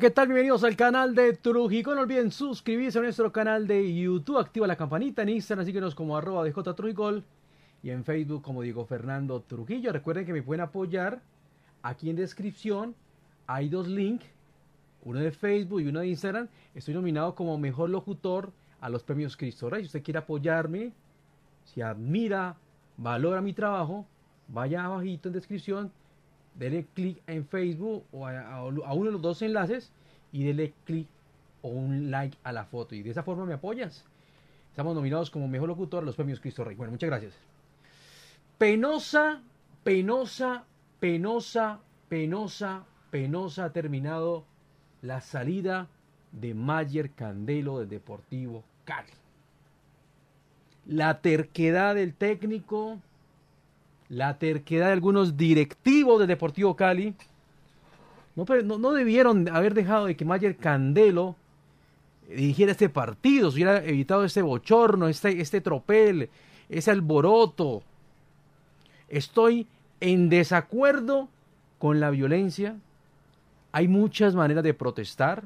¿qué tal? Bienvenidos al canal de Trujico. No olviden suscribirse a nuestro canal de YouTube. Activa la campanita en Instagram, síguenos como arroba de J y en Facebook como Diego Fernando Trujillo. Recuerden que me pueden apoyar aquí en descripción. Hay dos links, uno de Facebook y uno de Instagram. Estoy nominado como mejor locutor a los premios Cristo Rey. Si usted quiere apoyarme, si admira, valora mi trabajo, vaya abajito en descripción dele clic en Facebook o a, uno de los dos enlaces y dele clic o un like a la foto. Y de esa forma me apoyas. Estamos nominados como mejor locutor a los premios Cristo Rey. Bueno, muchas gracias. Penosa, penosa, penosa, penosa, penosa ha terminado la salida de Mayer Candelo del Deportivo Cali. La terquedad del técnico, la terquedad de algunos directivos de Deportivo Cali. No, debieron haber dejado de que Mayer Candelo eh, dirigiera este partido, se hubiera evitado este bochorno, este, este tropel, ese alboroto. Estoy en desacuerdo con la violencia. Hay muchas maneras de protestar.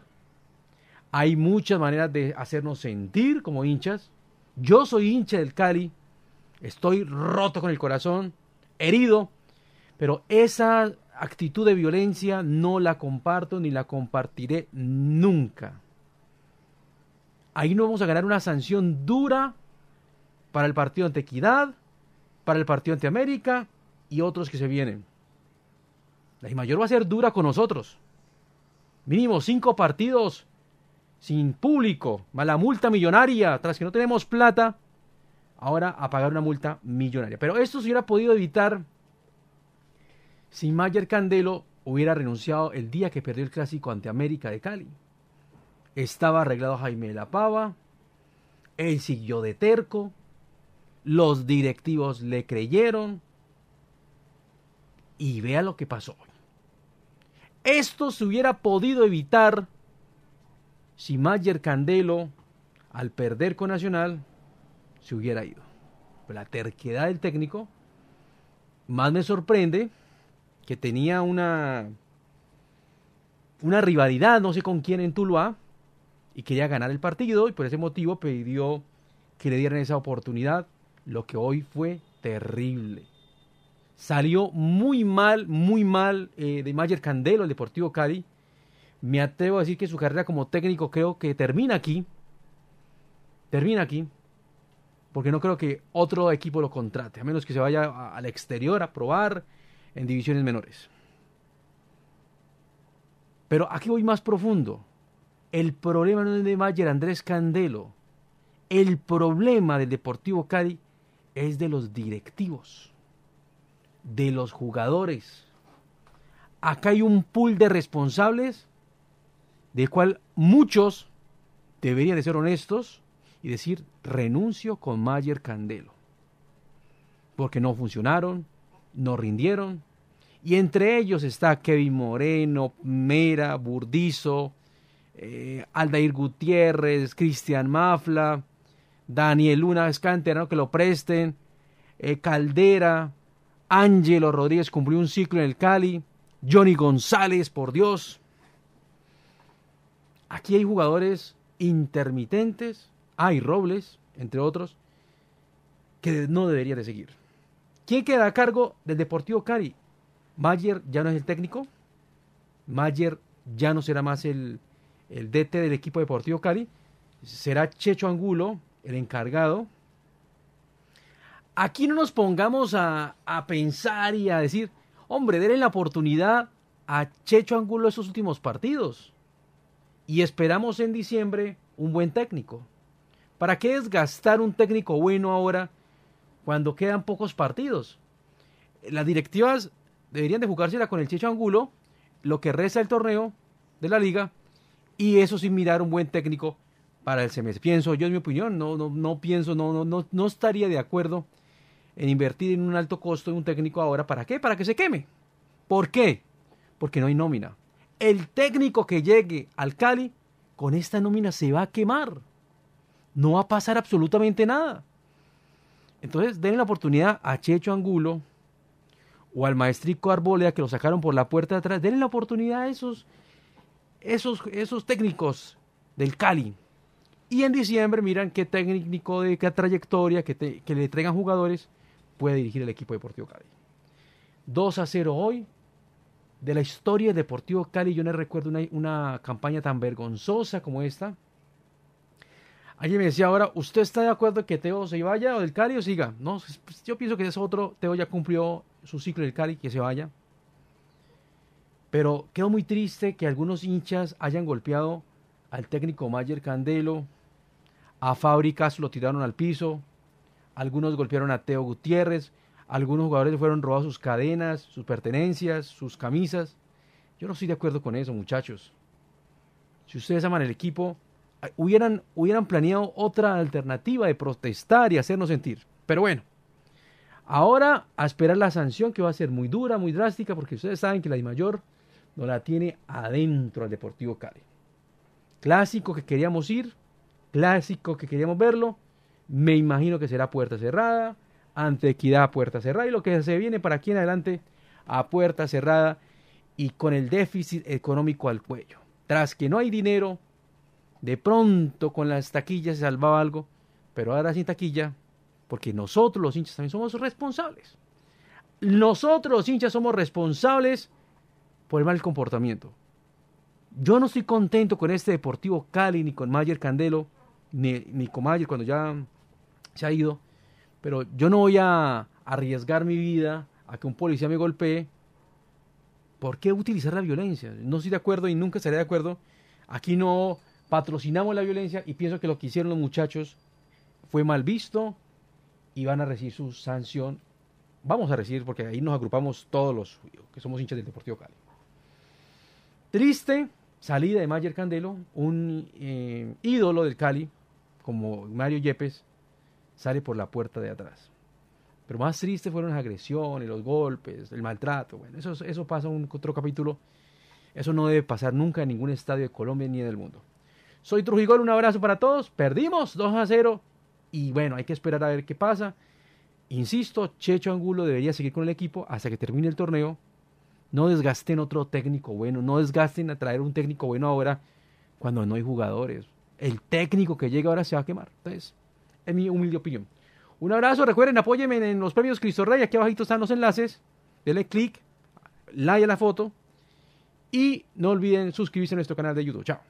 Hay muchas maneras de hacernos sentir como hinchas. Yo soy hincha del Cali. Estoy roto con el corazón herido, pero esa actitud de violencia no la comparto ni la compartiré nunca. Ahí no vamos a ganar una sanción dura para el partido ante Equidad, para el partido ante América y otros que se vienen. La mayor va a ser dura con nosotros. Mínimo cinco partidos sin público, mala multa millonaria, tras que no tenemos plata ahora a pagar una multa millonaria. Pero esto se hubiera podido evitar si Mayer Candelo hubiera renunciado el día que perdió el clásico ante América de Cali. Estaba arreglado Jaime de la Pava, él siguió de terco, los directivos le creyeron y vea lo que pasó. Esto se hubiera podido evitar si Mayer Candelo, al perder con Nacional, se hubiera ido. la terquedad del técnico más me sorprende que tenía una, una rivalidad, no sé con quién en Tuluá, y quería ganar el partido y por ese motivo pidió que le dieran esa oportunidad, lo que hoy fue terrible. Salió muy mal, muy mal eh, de Mayer Candelo, el Deportivo Cali. Me atrevo a decir que su carrera como técnico creo que termina aquí. Termina aquí porque no creo que otro equipo lo contrate, a menos que se vaya al exterior a probar en divisiones menores. Pero aquí voy más profundo. El problema no es de Mayer Andrés Candelo. El problema del Deportivo Cádiz es de los directivos, de los jugadores. Acá hay un pool de responsables, del cual muchos deberían de ser honestos, y decir renuncio con Mayer Candelo. Porque no funcionaron, no rindieron. Y entre ellos está Kevin Moreno, Mera, Burdizo, eh, Aldair Gutiérrez, Cristian Mafla, Daniel Luna no que lo presten, eh, Caldera, Ángelo Rodríguez cumplió un ciclo en el Cali, Johnny González, por Dios. Aquí hay jugadores intermitentes hay ah, Robles, entre otros, que no debería de seguir. ¿Quién queda a cargo del Deportivo Cari? Mayer ya no es el técnico. Mayer ya no será más el, el DT del equipo Deportivo Cari, Será Checho Angulo el encargado. Aquí no nos pongamos a, a pensar y a decir, hombre, denle la oportunidad a Checho Angulo esos últimos partidos. Y esperamos en diciembre un buen técnico. ¿Para qué gastar un técnico bueno ahora cuando quedan pocos partidos? Las directivas deberían de jugársela con el Checho Angulo, lo que resta el torneo de la liga, y eso sin mirar un buen técnico para el semestre. Pienso, yo en mi opinión, no, no, no pienso, no, no, no, no estaría de acuerdo en invertir en un alto costo en un técnico ahora. ¿Para qué? Para que se queme. ¿Por qué? Porque no hay nómina. El técnico que llegue al Cali con esta nómina se va a quemar no va a pasar absolutamente nada. Entonces, denle la oportunidad a Checho Angulo o al maestrico Arboleda que lo sacaron por la puerta de atrás. Denle la oportunidad a esos, esos, esos técnicos del Cali. Y en diciembre miran qué técnico de qué trayectoria que, le traigan jugadores puede dirigir el equipo Deportivo Cali. 2 a 0 hoy. De la historia de Deportivo Cali yo no recuerdo una, una campaña tan vergonzosa como esta. Alguien me decía ahora, ¿usted está de acuerdo que Teo se vaya o del Cari o siga? No, pues, pues, yo pienso que es otro, Teo ya cumplió su ciclo del Cali, que se vaya. Pero quedó muy triste que algunos hinchas hayan golpeado al técnico Mayer Candelo, a Fábricas lo tiraron al piso, algunos golpearon a Teo Gutiérrez, algunos jugadores fueron robados sus cadenas, sus pertenencias, sus camisas. Yo no estoy de acuerdo con eso, muchachos. Si ustedes aman el equipo, hubieran, hubieran planeado otra alternativa de protestar y hacernos sentir. Pero bueno, ahora a esperar la sanción que va a ser muy dura, muy drástica, porque ustedes saben que la mayor no la tiene adentro al Deportivo Cali. Clásico que queríamos ir, clásico que queríamos verlo, me imagino que será puerta cerrada, ante Equidad puerta cerrada y lo que se viene para aquí en adelante a puerta cerrada y con el déficit económico al cuello. Tras que no hay dinero, de pronto con las taquillas se salvaba algo, pero ahora sin taquilla, porque nosotros los hinchas también somos responsables. Nosotros los hinchas somos responsables por el mal comportamiento. Yo no estoy contento con este Deportivo Cali, ni con Mayer Candelo, ni, con Mayer cuando ya se ha ido, pero yo no voy a arriesgar mi vida a que un policía me golpee. ¿Por qué utilizar la violencia? No estoy de acuerdo y nunca estaré de acuerdo. Aquí no patrocinamos la violencia y pienso que lo que hicieron los muchachos fue mal visto y van a recibir su sanción. Vamos a recibir porque ahí nos agrupamos todos los que somos hinchas del Deportivo Cali. Triste salida de Mayer Candelo, un eh, ídolo del Cali, como Mario Yepes, sale por la puerta de atrás. Pero más triste fueron las agresiones, los golpes, el maltrato. eso, eso pasa en un otro capítulo. Eso no debe pasar nunca en ningún estadio de Colombia ni del mundo. Soy Trujigol, un abrazo para todos. Perdimos 2 a 0 y bueno, hay que esperar a ver qué pasa. Insisto, Checho Angulo debería seguir con el equipo hasta que termine el torneo. No desgasten otro técnico bueno, no desgasten a traer un técnico bueno ahora cuando no hay jugadores. El técnico que llega ahora se va a quemar. Entonces, es mi humilde opinión. Un abrazo, recuerden, apóyenme en los premios Cristo Rey, aquí abajito están los enlaces. Denle click, like a la foto y no olviden suscribirse a nuestro canal de YouTube. Chao.